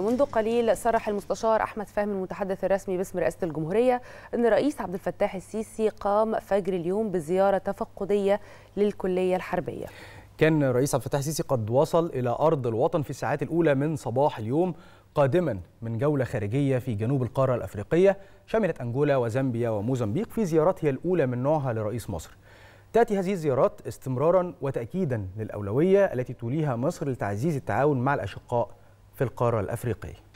منذ قليل صرح المستشار احمد فهمي المتحدث الرسمي باسم رئاسه الجمهوريه ان الرئيس عبد الفتاح السيسي قام فجر اليوم بزياره تفقديه للكليه الحربيه كان الرئيس عبد الفتاح السيسي قد وصل الى ارض الوطن في الساعات الاولى من صباح اليوم قادما من جوله خارجيه في جنوب القاره الافريقيه شملت انجولا وزامبيا وموزمبيق في زيارتها الاولى من نوعها لرئيس مصر تأتي هذه الزيارات استمرارا وتأكيدا للأولوية التي توليها مصر لتعزيز التعاون مع الأشقاء في القارة الأفريقية